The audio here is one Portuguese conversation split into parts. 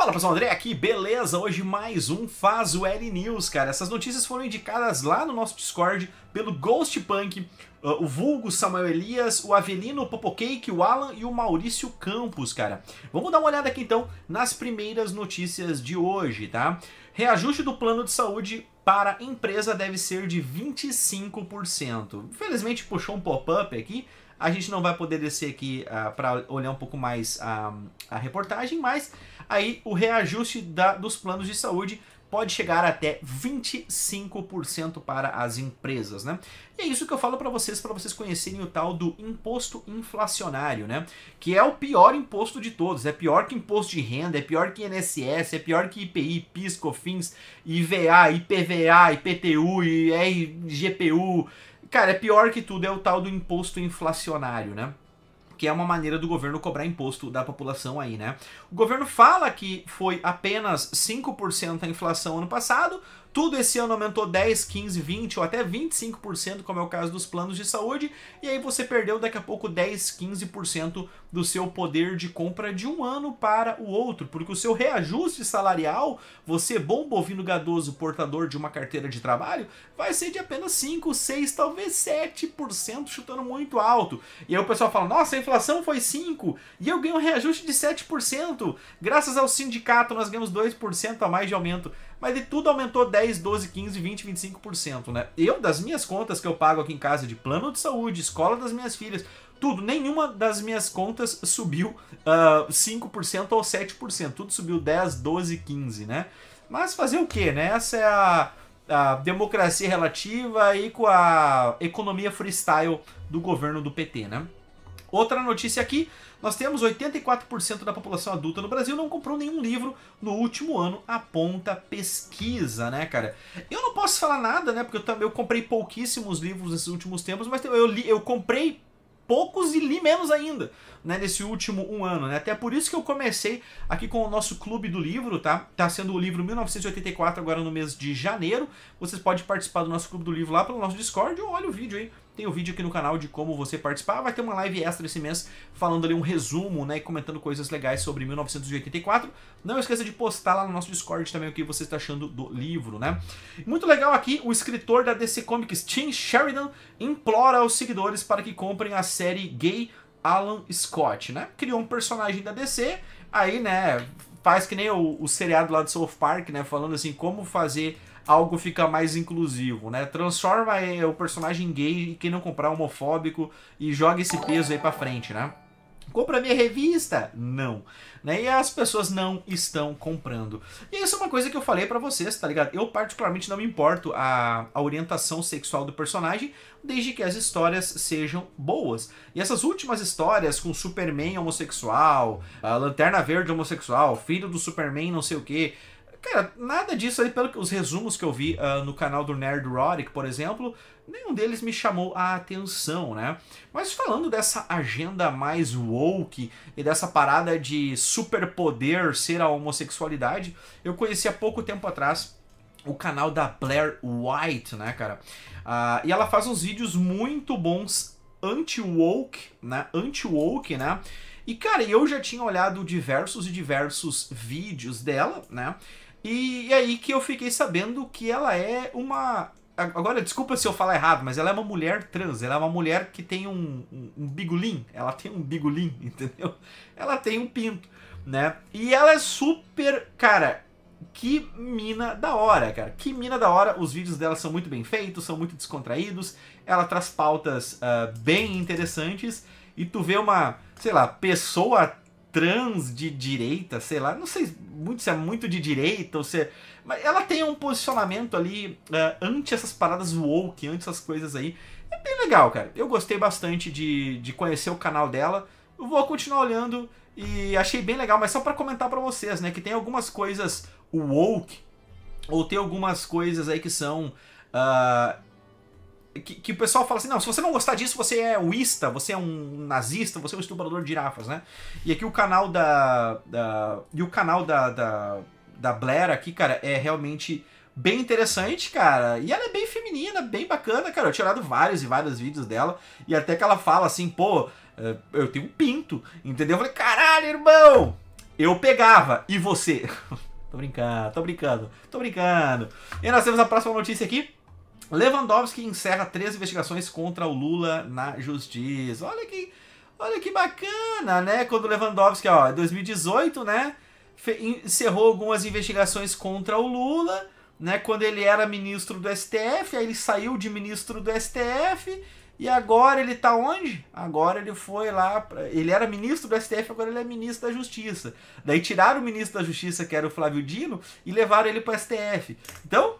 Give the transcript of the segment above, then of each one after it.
Fala pessoal, André aqui, beleza? Hoje mais um Faz o L News, cara. Essas notícias foram indicadas lá no nosso Discord pelo Ghost Punk, ah, o Vulgo, Samuel Elias, o Avelino, o Popocake, o Alan e o Maurício Campos, cara. Vamos dar uma olhada aqui então nas primeiras notícias de hoje, tá? Reajuste do plano de saúde para empresa deve ser de 25%. Infelizmente puxou um pop-up aqui, a gente não vai poder descer aqui uh, ah, para olhar um pouco mais a, a reportagem, mas aí o reajuste da, dos planos de saúde pode chegar até 25% para as empresas, né? E é isso que eu falo para vocês, para vocês conhecerem o tal do imposto inflacionário, né? Que é o pior imposto de todos, é pior que imposto de renda, é pior que INSS, é pior que IPI, PIS, COFINS, IVA, IPVA, IPTU, IGPU, Cara, é pior que tudo é o tal do imposto inflacionário, né? que é uma maneira do governo cobrar imposto da população aí, né? O governo fala que foi apenas 5% a inflação ano passado, tudo esse ano aumentou 10, 15, 20 ou até 25%, como é o caso dos planos de saúde, e aí você perdeu daqui a pouco 10, 15% do seu poder de compra de um ano para o outro, porque o seu reajuste salarial, você bom bovino gadoso portador de uma carteira de trabalho, vai ser de apenas 5, 6, talvez 7%, chutando muito alto. E aí o pessoal fala: "Nossa, a inflação foi 5 e eu ganho um reajuste de 7%. Graças ao sindicato nós ganhamos 2% a mais de aumento" mas de tudo aumentou 10, 12, 15, 20, 25%, né? Eu, das minhas contas que eu pago aqui em casa de plano de saúde, escola das minhas filhas, tudo, nenhuma das minhas contas subiu uh, ah, 5% ou 7%, tudo subiu 10, 12, 15, né? Mas fazer o quê, né? Essa é a, a democracia relativa e com a economia freestyle do governo do PT, né? Outra notícia aqui, nós temos 84% da população adulta no Brasil não comprou nenhum livro no último ano, aponta pesquisa, né, cara? Eu não posso falar nada, né, porque eu, também, eu comprei pouquíssimos livros nesses últimos tempos, mas eu, li, eu comprei poucos e li menos ainda, né, nesse último um ano, né? Até por isso que eu comecei aqui com o nosso clube do livro, tá? Tá sendo o livro 1984 agora no mês de janeiro. Vocês podem participar do nosso clube do livro lá pelo nosso Discord ou olha o vídeo aí tem o um vídeo aqui no canal de como você participar. Vai ter uma live extra esse mês falando ali um resumo, né? E comentando coisas legais sobre 1984. Não esqueça de postar lá no nosso Discord também o que você está achando do livro, né? Muito legal aqui, o escritor da DC Comics, Tim Sheridan, implora aos seguidores para que comprem a série gay Alan Scott, né? Criou um personagem da DC, aí, né, faz que nem o, o seriado lá do South Park, né, falando assim, como fazer algo fica mais inclusivo, né? Transforma é, o personagem gay e quem não comprar é homofóbico e joga esse peso aí pra frente, né? Compra minha revista? Não. Né? E as pessoas não estão comprando. E isso é uma coisa que eu falei para vocês, tá ligado? Eu particularmente não me importo a, a orientação sexual do personagem, desde que as histórias sejam boas. E essas últimas histórias com Superman homossexual, a Lanterna Verde homossexual, filho do Superman não sei o que Cara, nada disso aí, pelo que os resumos que eu vi uh, no canal do Nerd Roddick, por exemplo, nenhum deles me chamou a atenção, né? Mas falando dessa agenda mais woke e dessa parada de superpoder ser a homossexualidade, eu conheci há pouco tempo atrás o canal da Blair White, né, cara? Uh, e ela faz uns vídeos muito bons anti-woke, né? Anti-woke, né? E, cara, eu já tinha olhado diversos e diversos vídeos dela, né? E aí que eu fiquei sabendo que ela é uma. Agora, desculpa se eu falar errado, mas ela é uma mulher trans. Ela é uma mulher que tem um, um, um bigolim. Ela tem um bigolim, entendeu? Ela tem um pinto, né? E ela é super. Cara, que mina da hora, cara. Que mina da hora. Os vídeos dela são muito bem feitos, são muito descontraídos. Ela traz pautas uh, bem interessantes. E tu vê uma, sei lá, pessoa trans de direita, sei lá, não sei muito se é muito de direita ou se é, Mas ela tem um posicionamento ali uh, eh, anti essas paradas woke, anti essas coisas aí. É bem legal, cara. Eu gostei bastante de, de conhecer o canal dela. Eu vou continuar olhando e achei bem legal, mas só para comentar para vocês, né, que tem algumas coisas woke ou tem algumas coisas aí que são... Uh, que, que, o pessoal fala assim: não, se você não gostar disso, você é uísta, você é um nazista, você é um estuprador de girafas, né? E aqui o canal da. da e o canal da, da, da Blair aqui, cara, é realmente bem interessante, cara. E ela é bem feminina, bem bacana, cara. Eu tinha olhado vários e vários vídeos dela. E até que ela fala assim, pô, eh, eu tenho um pinto, entendeu? Eu falei, caralho, irmão! Eu pegava, e você? tô brincando, tô brincando, tô brincando. E nós temos a próxima notícia aqui. Lewandowski encerra três investigações contra o Lula na justiça. Olha que, olha que bacana, né? Quando o Lewandowski, ó, 2018, né? Encerrou algumas investigações contra o Lula, né? Quando ele era ministro do STF, aí ele saiu de ministro do STF e agora ele tá onde? Agora ele foi lá, pra... ele era ministro do STF, agora ele é ministro da Justiça. Daí tiraram o ministro da Justiça, que era o Flávio Dino, e levaram ele para o STF. Então,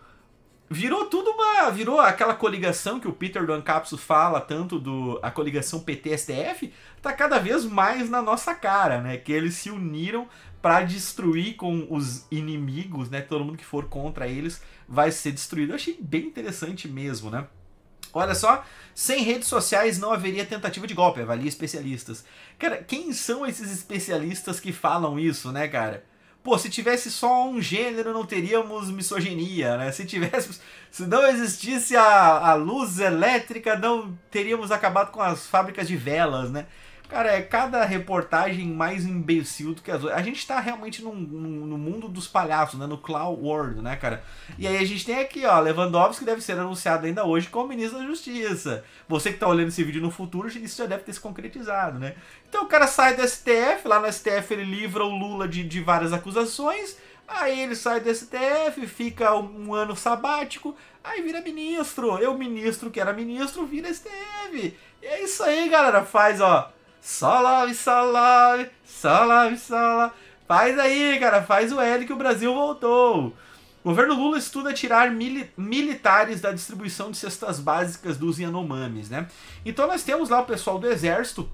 virou tudo uma. Virou aquela coligação que o Peter do Ancapso fala, tanto do a coligação PT-STF, tá cada vez mais na nossa cara, né? Que eles se uniram para destruir com os inimigos, né? Todo mundo que for contra eles vai ser destruído. Eu achei bem interessante mesmo, né? Olha só, sem redes sociais não haveria tentativa de golpe, avalia especialistas. Cara, quem são esses especialistas que falam isso, né, cara? Pô, se tivesse só um gênero, não teríamos misoginia, né? Se tivéssemos. Se não existisse a, a luz elétrica, não teríamos acabado com as fábricas de velas, né? Cara, é cada reportagem mais imbecil do que as outras. A gente tá realmente num, num, no mundo dos palhaços, né? No Clown World, né, cara? E aí a gente tem aqui, ó, Lewandowski deve ser anunciado ainda hoje como ministro da Justiça. Você que tá olhando esse vídeo no futuro, isso já deve ter se concretizado, né? Então o cara sai do STF, lá no STF ele livra o Lula de, de várias acusações. Aí ele sai do STF, fica um ano sabático, aí vira ministro. Eu, ministro que era ministro, vira STF. E é isso aí, galera. Faz, ó Salve, salve, salve, salve. Faz aí, cara, faz o L que o Brasil voltou. O governo Lula estuda tirar mili militares da distribuição de cestas básicas dos Yanomamis, né? Então nós temos lá o pessoal do Exército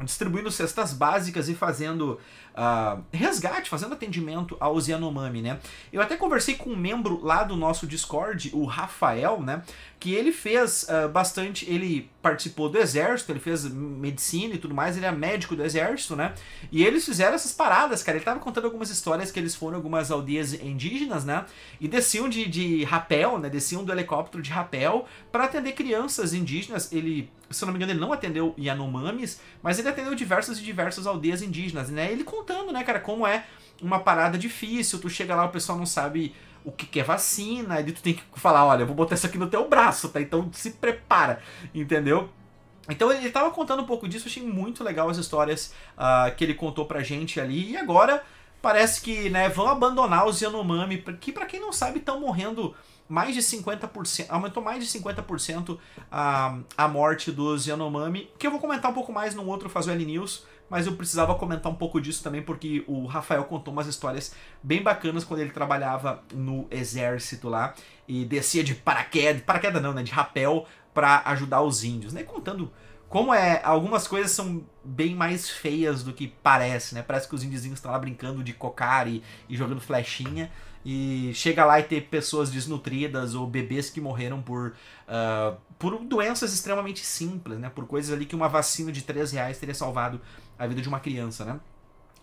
distribuindo cestas básicas e fazendo ah, resgate, fazendo atendimento aos Yanomami, né? Eu até conversei com um membro lá do nosso Discord, o Rafael, né? Que ele fez uh, bastante, ele participou do exército, ele fez medicina e tudo mais, ele é médico do exército, né? E eles fizeram essas paradas, cara. Ele tava contando algumas histórias que eles foram em algumas aldeias indígenas, né? E desciam de, de rapel, né? Desciam do helicóptero de rapel para atender crianças indígenas. Ele se eu não me engano, ele não atendeu Yanomamis, mas ele atendeu diversas e diversas aldeias indígenas, né? Ele contando, né, cara, como é uma parada difícil, tu chega lá, o pessoal não sabe o que, que é vacina, aí tu tem que falar, olha, vou botar isso aqui no teu braço, tá? Então se prepara, entendeu? Então ele estava contando um pouco disso, achei muito legal as histórias uh, que ele contou pra gente ali. E agora parece que né, vão abandonar os Yanomami, que para quem não sabe estão morrendo mais de 50%, aumentou mais de 50% a, ah, a morte dos Yanomami, que eu vou comentar um pouco mais num outro Fazueli News, mas eu precisava comentar um pouco disso também, porque o Rafael contou umas histórias bem bacanas quando ele trabalhava no exército lá e descia de paraquedas, paraquedas não, né, de rapel para ajudar os índios, né, contando como é, algumas coisas são bem mais feias do que parece, né? Parece que os indizinhos estão lá brincando de cocar e, e jogando flechinha e chega lá e ter pessoas desnutridas ou bebês que morreram por, uh, por doenças extremamente simples, né? Por coisas ali que uma vacina de 3 reais teria salvado a vida de uma criança, né?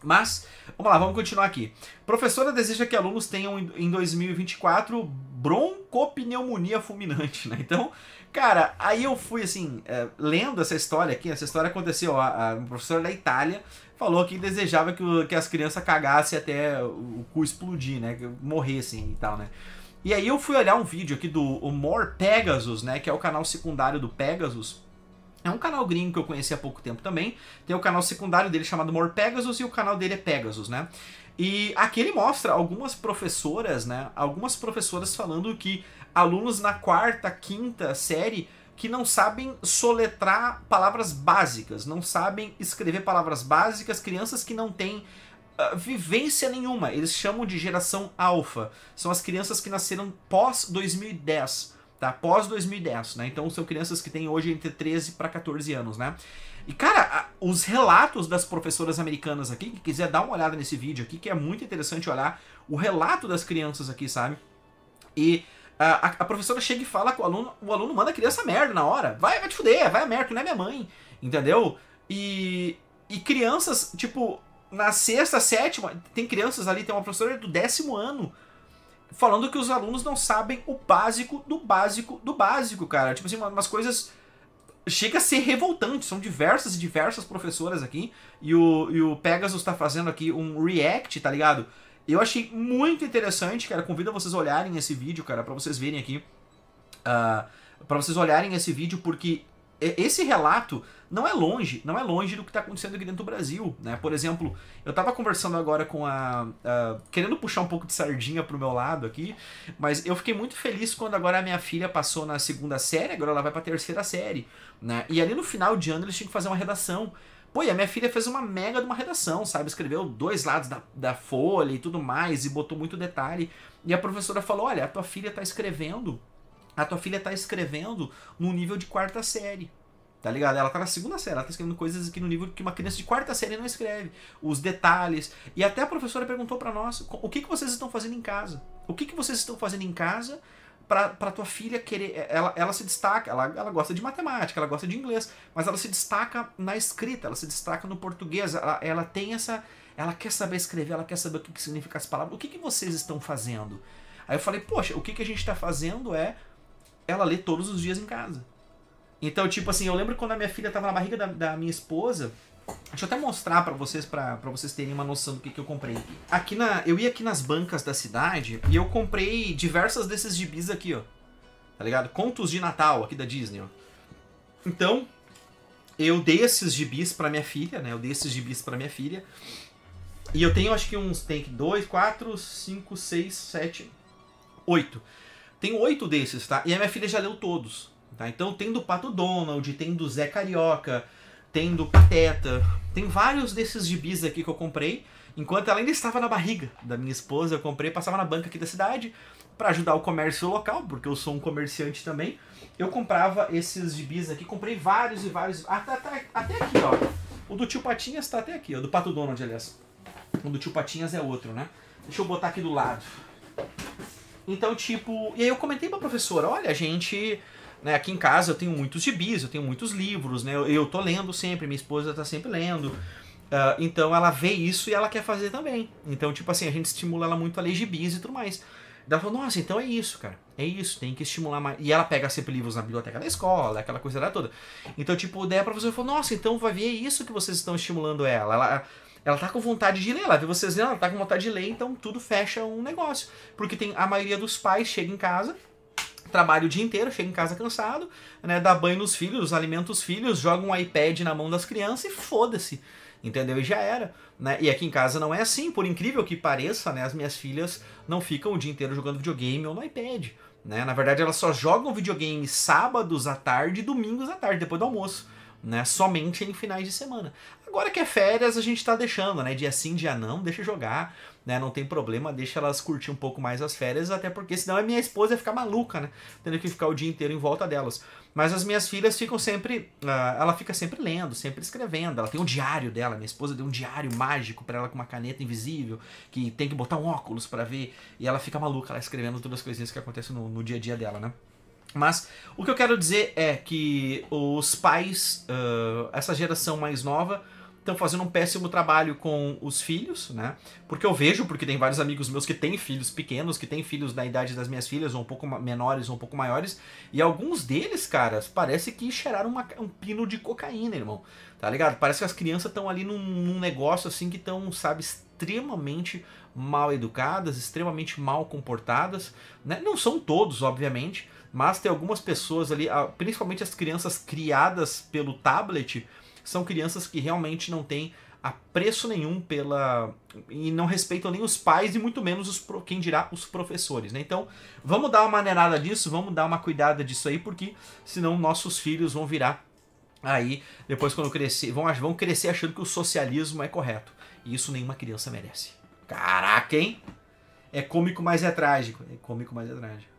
Mas, vamos lá, vamos continuar aqui. Professora deseja que alunos tenham em 2024 broncopneumonia fulminante, né? Então, cara, aí eu fui assim, é, lendo essa história aqui, essa história aconteceu, a, a professora da Itália falou que desejava que, o, que as crianças cagassem até o cu explodir, né? Que morressem e tal, né? E aí eu fui olhar um vídeo aqui do More Pegasus, né? Que é o canal secundário do Pegasus é um canal gringo que eu conheci há pouco tempo também. Tem o canal secundário dele chamado More Pegasus e o canal dele é Pegasus, né? E aqui ele mostra algumas professoras, né? Algumas professoras falando que alunos na quarta, quinta série que não sabem soletrar palavras básicas, não sabem escrever palavras básicas, crianças que não têm uh, vivência nenhuma. Eles chamam de geração alfa. São as crianças que nasceram pós 2010 tá? Pós 2010, né? Então são crianças que têm hoje entre 13 para 14 anos, né? E cara, os relatos das professoras americanas aqui, que quiser dar uma olhada nesse vídeo aqui, que é muito interessante olhar o relato das crianças aqui, sabe? E a, a professora chega e fala com o aluno, o aluno manda a criança merda na hora. Vai, vai te fuder, vai a merda, não é minha mãe, entendeu? E, e crianças, tipo, na sexta, sétima, tem crianças ali, tem uma professora do décimo ano falando que os alunos não sabem o básico do básico do básico, cara. Tipo assim, umas coisas. Chega a ser revoltante. São diversas e diversas professoras aqui. E o, e o Pegasus tá fazendo aqui um react, tá ligado? Eu achei muito interessante, cara. Convido vocês a olharem esse vídeo, cara, para vocês verem aqui. Uh, ah, para vocês olharem esse vídeo, porque esse relato não é longe, não é longe do que está acontecendo aqui dentro do Brasil, né? Por exemplo, eu estava conversando agora com a, a, querendo puxar um pouco de sardinha pro meu lado aqui, mas eu fiquei muito feliz quando agora a minha filha passou na segunda série, agora ela vai para a terceira série, né? E ali no final de ano eles tinham que fazer uma redação. Pô, e a minha filha fez uma mega de uma redação, sabe? Escreveu dois lados da, da folha e tudo mais, e botou muito detalhe. E a professora falou: olha, a tua filha está escrevendo a tua filha tá escrevendo no nível de quarta série. Tá ligado? Ela tá na segunda série, ela tá escrevendo coisas aqui no nível que uma criança de quarta série não escreve. Os detalhes. E até a professora perguntou para nós o que, que vocês estão fazendo em casa. O que, que vocês estão fazendo em casa para tua filha querer. Eh, ela, ela se destaca, ela, ela gosta de matemática, ela gosta de inglês, mas ela se destaca na escrita, ela se destaca no português, ela, ela tem essa. Ela quer saber escrever, ela quer saber o que, que significa as palavras. O que, que vocês estão fazendo? Aí eu falei, poxa, o que, que a gente está fazendo é ela lê todos os dias em casa. Então, tipo assim, eu lembro quando a minha filha tava na barriga da, da minha esposa. Deixa eu até mostrar para vocês, para vocês terem uma noção do que, que eu comprei. Aqui na, eu ia aqui nas bancas da cidade e eu comprei diversas desses gibis aqui, ó. Tá ligado? Contos de Natal aqui da Disney, ó. Então, eu dei esses gibis para minha filha, né? Eu dei esses gibis para minha filha. E eu tenho acho que uns tem 2, 4, 5, 6, 7, 8. Tem oito desses, tá? E a minha filha já leu todos. Tá? Então tem do Pato Donald, tem do Zé Carioca, tem do Pateta, tem vários desses gibis aqui que eu comprei. Enquanto ela ainda estava na barriga da minha esposa, eu comprei, passava na banca aqui da cidade para ajudar o comércio local, porque eu sou um comerciante também. Eu comprava esses gibis aqui, comprei vários e vários, até, ah, tá, até, tá, até aqui, ó. O do Tio Patinhas tá até aqui, ó, do Pato Donald, aliás. O do Tio Patinhas é outro, né? Deixa eu botar aqui do lado. Então, tipo, e aí eu comentei pra professora, olha, a gente, né, aqui em casa eu tenho muitos gibis, eu tenho muitos livros, né, eu, eu tô lendo sempre, minha esposa tá sempre lendo. Uh, então ela vê isso e ela quer fazer também. Então, tipo assim, a gente estimula ela muito a ler gibis e tudo mais. Ela falou, nossa, então é isso, cara. É isso, tem que estimular mais. E ela pega sempre livros na biblioteca da escola, aquela coisa toda. Então, tipo, daí a professora falou, nossa, então vai ver isso que vocês estão estimulando ela. Ela ela tá com vontade de ler, ela vê vocês lendo, ela tá com vontade de ler, então tudo fecha um negócio. Porque tem a maioria dos pais chega em casa, trabalha o dia inteiro, chega em casa cansado, né, dá banho nos filhos, alimenta os filhos, joga um iPad na mão das crianças e foda-se. Entendeu? E já era. Né? E aqui em casa não é assim, por incrível que pareça, né? As minhas filhas não ficam o dia inteiro jogando videogame ou no iPad. Né? Na verdade, elas só jogam videogame sábados à tarde e domingos à tarde, depois do almoço né? Somente em finais de semana. Agora que é férias, a gente está deixando, né? Dia sim, dia não, deixa jogar, né? Não tem problema, deixa elas curtir um pouco mais as férias, até porque senão a minha esposa ia ficar maluca, né? Tendo que ficar o dia inteiro em volta delas. Mas as minhas filhas ficam sempre. Uh, ela fica sempre lendo, sempre escrevendo. Ela tem um diário dela. Minha esposa deu um diário mágico para ela com uma caneta invisível, que tem que botar um óculos para ver. E ela fica maluca, ela escrevendo todas as coisinhas que acontecem no, no dia a dia dela, né? Mas o que eu quero dizer é que os pais, uh, essa geração mais nova, estão fazendo um péssimo trabalho com os filhos, né? Porque eu vejo, porque tem vários amigos meus que têm filhos pequenos, que têm filhos na idade das minhas filhas, ou um pouco menores, ou um pouco maiores, e alguns deles, caras, parece que cheiraram uma, um pino de cocaína, irmão. Tá ligado? Parece que as crianças estão ali num, num negócio assim que estão, sabe, extremamente mal educadas, extremamente mal comportadas, né? Não são todos, obviamente, mas tem algumas pessoas ali, principalmente as crianças criadas pelo tablet, são crianças que realmente não têm apreço nenhum pela e não respeitam nem os pais e muito menos os quem dirá os professores, né? Então, vamos dar uma maneirada disso, vamos dar uma cuidada disso aí, porque senão nossos filhos vão virar aí depois quando crescer, vão vão crescer achando que o socialismo é correto. E isso nenhuma criança merece. Caraca, hein? É cômico, mas é trágico. É cômico, mas é trágico.